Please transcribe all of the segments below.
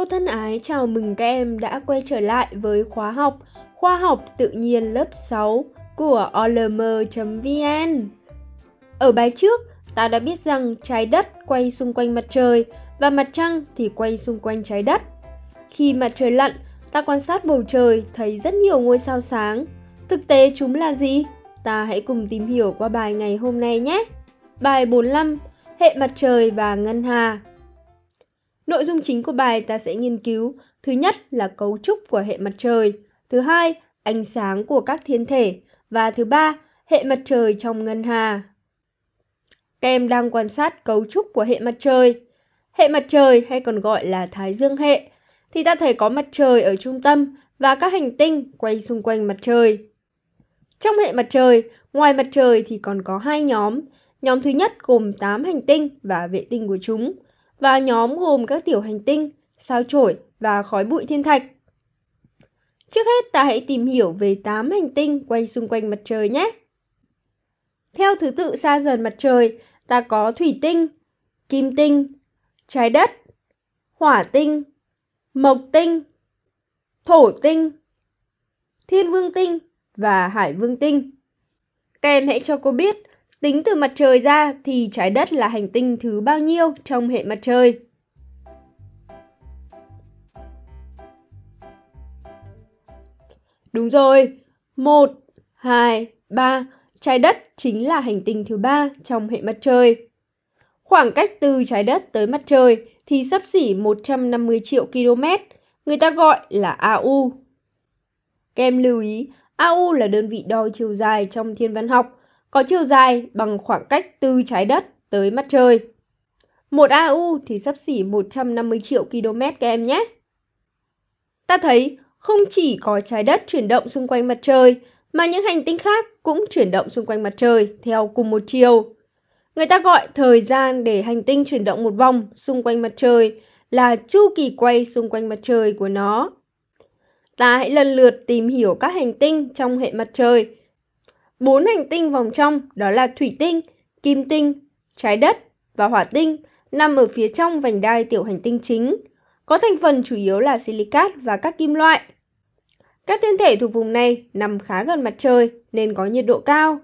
Cô thân ái chào mừng các em đã quay trở lại với khóa học Khoa học tự nhiên lớp 6 của olm.vn. Ở bài trước, ta đã biết rằng trái đất quay xung quanh mặt trời và mặt trăng thì quay xung quanh trái đất. Khi mặt trời lặn, ta quan sát bầu trời thấy rất nhiều ngôi sao sáng. Thực tế chúng là gì? Ta hãy cùng tìm hiểu qua bài ngày hôm nay nhé. Bài 45: Hệ mặt trời và ngân hà Nội dung chính của bài ta sẽ nghiên cứu, thứ nhất là cấu trúc của hệ mặt trời, thứ hai, ánh sáng của các thiên thể, và thứ ba, hệ mặt trời trong ngân hà. Các em đang quan sát cấu trúc của hệ mặt trời. Hệ mặt trời hay còn gọi là thái dương hệ, thì ta thấy có mặt trời ở trung tâm và các hành tinh quay xung quanh mặt trời. Trong hệ mặt trời, ngoài mặt trời thì còn có hai nhóm. Nhóm thứ nhất gồm 8 hành tinh và vệ tinh của chúng – và nhóm gồm các tiểu hành tinh, sao chổi và khói bụi thiên thạch. Trước hết ta hãy tìm hiểu về 8 hành tinh quay xung quanh mặt trời nhé. Theo thứ tự xa dần mặt trời, ta có thủy tinh, kim tinh, trái đất, hỏa tinh, mộc tinh, thổ tinh, thiên vương tinh và hải vương tinh. Các em hãy cho cô biết Tính từ mặt trời ra thì trái đất là hành tinh thứ bao nhiêu trong hệ mặt trời? Đúng rồi, 1, 2, 3, trái đất chính là hành tinh thứ ba trong hệ mặt trời. Khoảng cách từ trái đất tới mặt trời thì sắp xỉ 150 triệu km, người ta gọi là AU. Kem lưu ý, AU là đơn vị đo chiều dài trong thiên văn học, có chiều dài bằng khoảng cách từ trái đất tới mặt trời. Một AU thì sắp xỉ 150 triệu km các em nhé. Ta thấy không chỉ có trái đất chuyển động xung quanh mặt trời, mà những hành tinh khác cũng chuyển động xung quanh mặt trời theo cùng một chiều. Người ta gọi thời gian để hành tinh chuyển động một vòng xung quanh mặt trời là chu kỳ quay xung quanh mặt trời của nó. Ta hãy lần lượt tìm hiểu các hành tinh trong hệ mặt trời bốn hành tinh vòng trong đó là thủy tinh, kim tinh, trái đất và hỏa tinh nằm ở phía trong vành đai tiểu hành tinh chính, có thành phần chủ yếu là silicat và các kim loại. Các thiên thể thuộc vùng này nằm khá gần mặt trời nên có nhiệt độ cao.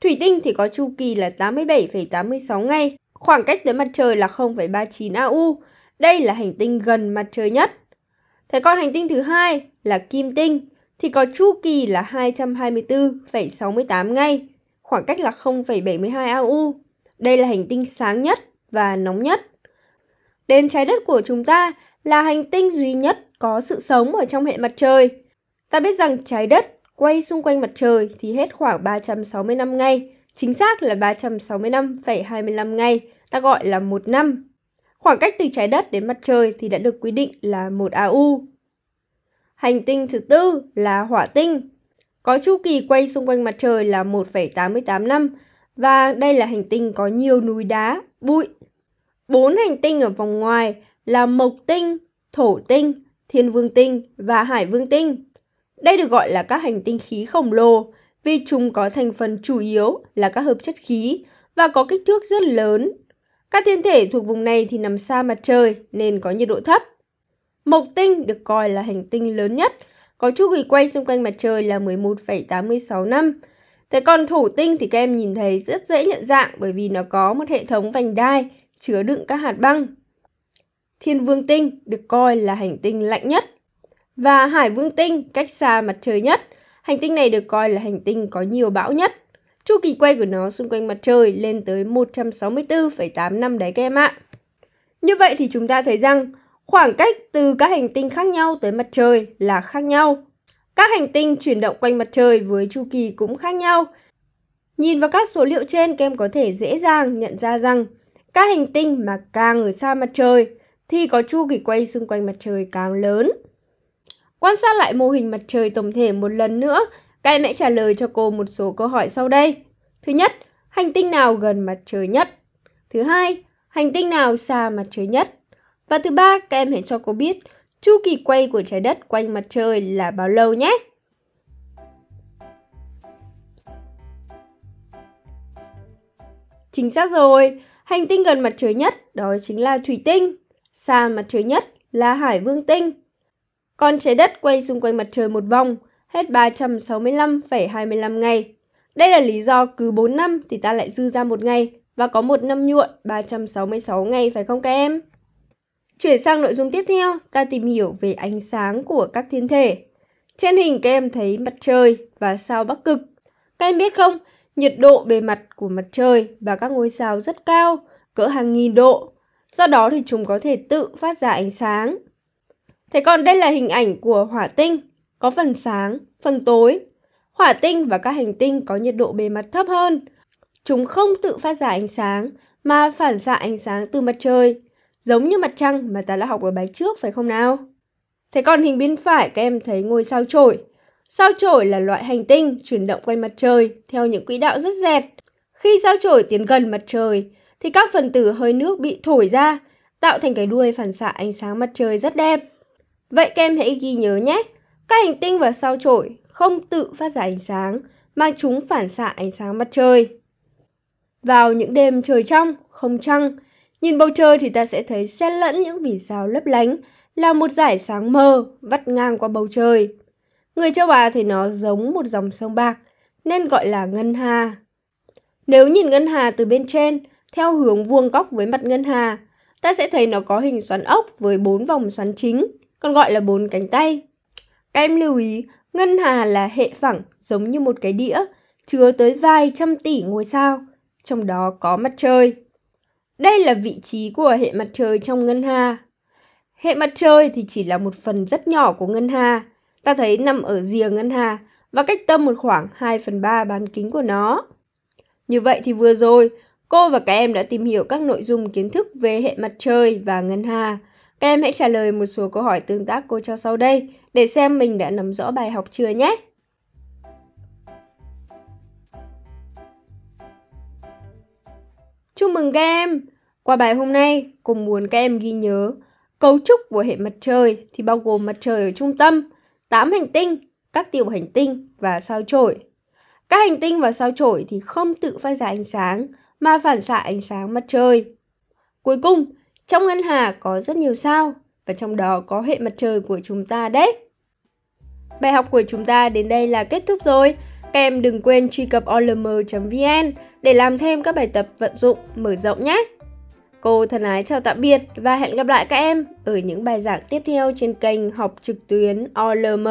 Thủy tinh thì có chu kỳ là 87,86 ngày, khoảng cách tới mặt trời là 0,39 AU. Đây là hành tinh gần mặt trời nhất. Thế còn hành tinh thứ hai là kim tinh, thì có chu kỳ là 224,68 ngày, khoảng cách là 0,72 AU. Đây là hành tinh sáng nhất và nóng nhất. Đến trái đất của chúng ta là hành tinh duy nhất có sự sống ở trong hệ mặt trời. Ta biết rằng trái đất quay xung quanh mặt trời thì hết khoảng năm ngày, chính xác là 365,25 ngày, ta gọi là một năm. Khoảng cách từ trái đất đến mặt trời thì đã được quy định là 1 AU. Hành tinh thứ tư là hỏa tinh. Có chu kỳ quay xung quanh mặt trời là 1,88 năm và đây là hành tinh có nhiều núi đá, bụi. Bốn hành tinh ở vòng ngoài là Mộc tinh, Thổ tinh, Thiên Vương tinh và Hải Vương tinh. Đây được gọi là các hành tinh khí khổng lồ vì chúng có thành phần chủ yếu là các hợp chất khí và có kích thước rất lớn. Các thiên thể thuộc vùng này thì nằm xa mặt trời nên có nhiệt độ thấp. Mộc tinh được coi là hành tinh lớn nhất, có chu kỳ quay xung quanh mặt trời là 11,86 năm. Thế còn thổ tinh thì các em nhìn thấy rất dễ nhận dạng bởi vì nó có một hệ thống vành đai chứa đựng các hạt băng. Thiên vương tinh được coi là hành tinh lạnh nhất và hải vương tinh cách xa mặt trời nhất. Hành tinh này được coi là hành tinh có nhiều bão nhất. Chu kỳ quay của nó xung quanh mặt trời lên tới 164,8 năm đấy các em ạ. Như vậy thì chúng ta thấy rằng Khoảng cách từ các hành tinh khác nhau tới mặt trời là khác nhau. Các hành tinh chuyển động quanh mặt trời với chu kỳ cũng khác nhau. Nhìn vào các số liệu trên, các em có thể dễ dàng nhận ra rằng các hành tinh mà càng ở xa mặt trời thì có chu kỳ quay xung quanh mặt trời càng lớn. Quan sát lại mô hình mặt trời tổng thể một lần nữa, các em hãy trả lời cho cô một số câu hỏi sau đây. Thứ nhất, hành tinh nào gần mặt trời nhất? Thứ hai, hành tinh nào xa mặt trời nhất? Và thứ ba, các em hãy cho cô biết chu kỳ quay của trái đất quanh mặt trời là bao lâu nhé. Chính xác rồi, hành tinh gần mặt trời nhất đó chính là thủy tinh, xa mặt trời nhất là hải vương tinh. Còn trái đất quay xung quanh mặt trời một vòng, hết 365,25 ngày. Đây là lý do cứ 4 năm thì ta lại dư ra một ngày và có một năm nhuộn 366 ngày phải không các em? Chuyển sang nội dung tiếp theo, ta tìm hiểu về ánh sáng của các thiên thể. Trên hình các em thấy mặt trời và sao Bắc Cực. Các em biết không, nhiệt độ bề mặt của mặt trời và các ngôi sao rất cao, cỡ hàng nghìn độ. Do đó thì chúng có thể tự phát ra ánh sáng. Thế còn đây là hình ảnh của hỏa tinh, có phần sáng, phần tối. Hỏa tinh và các hành tinh có nhiệt độ bề mặt thấp hơn. Chúng không tự phát ra ánh sáng, mà phản xạ ánh sáng từ mặt trời giống như mặt trăng mà ta đã học ở bài trước phải không nào? Thế còn hình bên phải các em thấy ngôi sao trổi. Sao trổi là loại hành tinh chuyển động quanh mặt trời theo những quỹ đạo rất dẹt. Khi sao trổi tiến gần mặt trời thì các phần tử hơi nước bị thổi ra, tạo thành cái đuôi phản xạ ánh sáng mặt trời rất đẹp. Vậy các em hãy ghi nhớ nhé, các hành tinh và sao trổi không tự phát ra ánh sáng mà chúng phản xạ ánh sáng mặt trời. Vào những đêm trời trong, không trăng, Nhìn bầu trời thì ta sẽ thấy xen lẫn những vì sao lấp lánh, là một dải sáng mơ vắt ngang qua bầu trời. Người châu Á thì nó giống một dòng sông bạc, nên gọi là ngân hà. Nếu nhìn ngân hà từ bên trên, theo hướng vuông góc với mặt ngân hà, ta sẽ thấy nó có hình xoắn ốc với bốn vòng xoắn chính, còn gọi là bốn cánh tay. Các em lưu ý, ngân hà là hệ phẳng giống như một cái đĩa, chứa tới vài trăm tỷ ngôi sao, trong đó có mặt trời. Đây là vị trí của hệ mặt trời trong ngân hà. Hệ mặt trời thì chỉ là một phần rất nhỏ của ngân hà. Ta thấy nằm ở rìa ngân hà và cách tâm một khoảng 2 phần 3 bán kính của nó. Như vậy thì vừa rồi, cô và các em đã tìm hiểu các nội dung kiến thức về hệ mặt trời và ngân hà. Các em hãy trả lời một số câu hỏi tương tác cô cho sau đây để xem mình đã nắm rõ bài học chưa nhé. Chúc mừng các em! Qua bài hôm nay, cô muốn các em ghi nhớ cấu trúc của hệ mặt trời thì bao gồm mặt trời ở trung tâm, 8 hành tinh, các tiểu hành tinh và sao chổi. Các hành tinh và sao chổi thì không tự phát ra ánh sáng mà phản xạ ánh sáng mặt trời. Cuối cùng, trong ngân hà có rất nhiều sao và trong đó có hệ mặt trời của chúng ta đấy. Bài học của chúng ta đến đây là kết thúc rồi. Các em đừng quên truy cập olm.vn để làm thêm các bài tập vận dụng mở rộng nhé. Cô thân ái chào tạm biệt và hẹn gặp lại các em ở những bài giảng tiếp theo trên kênh học trực tuyến OLM.